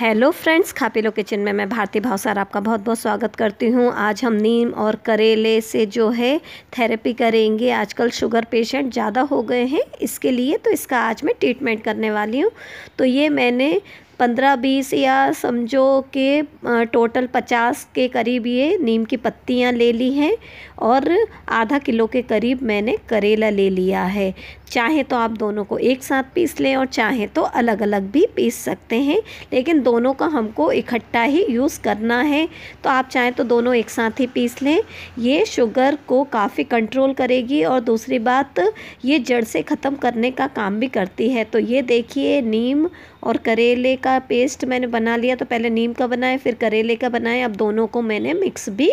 hello friends खापीलो kitchen में मैं भारती भावसार आपका बहुत बहुत स्वागत करती हूँ आज हम नीम और करेले से जो है थेरेपी करेंगे आजकल शुगर पेशेंट ज़्यादा हो गए हैं इसके लिए तो इसका आज मैं ट्रीटमेंट करने वाली हूँ तो ये मैंने पंद्रह बीस या समझो कि टोटल पचास के करीब ये नीम की पत्तियाँ ले ली हैं और आधा किलो के करीब मैंने करेला ले लिया है चाहे तो आप दोनों को एक साथ पीस लें और चाहे तो अलग अलग भी पीस सकते हैं लेकिन दोनों का हमको इकट्ठा ही यूज़ करना है तो आप चाहें तो दोनों एक साथ ही पीस लें ये शुगर को काफ़ी कंट्रोल करेगी और दूसरी बात ये जड़ से ख़त्म करने का काम भी करती है तो ये देखिए नीम और करेले का पेस्ट मैंने बना लिया तो पहले नीम का बनाए फिर करेले का बनाए अब दोनों को मैंने मिक्स भी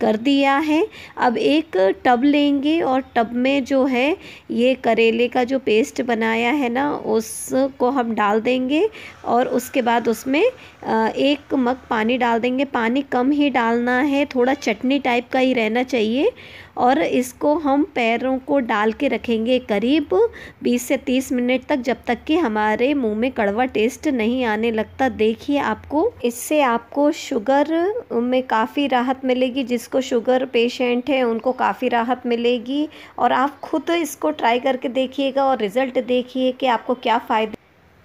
कर दिया है अब एक टब लेंगे और टब में जो है ये करेले का जो पेस्ट बनाया है ना उसको हम डाल देंगे और उसके बाद उसमें एक मग पानी डाल देंगे पानी कम ही डालना है थोड़ा चटनी टाइप का ही रहना चाहिए और इसको हम पैरों को डाल के रखेंगे करीब 20 से 30 मिनट तक जब तक कि हमारे मुंह में कड़वट टेस्ट नहीं आने लगता देखिए आपको इससे आपको शुगर में काफ़ी राहत मिलेगी जिसको शुगर पेशेंट है उनको काफ़ी राहत मिलेगी और आप खुद इसको ट्राई करके देखिएगा और रिज़ल्ट देखिए कि आपको क्या फ़ायदा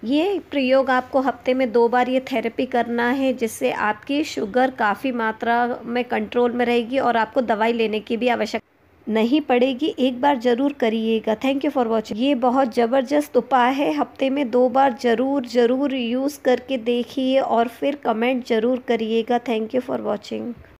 ये प्रयोग आपको हफ्ते में दो बार ये थेरेपी करना है जिससे आपकी शुगर काफ़ी मात्रा में कंट्रोल में रहेगी और आपको दवाई लेने की भी आवश्यकता नहीं पड़ेगी एक बार ज़रूर करिएगा थैंक यू फॉर वॉचिंग ये बहुत ज़बरदस्त उपाय है हफ्ते में दो बार ज़रूर ज़रूर यूज़ करके देखिए और फिर कमेंट ज़रूर करिएगा थैंक यू फॉर वॉचिंग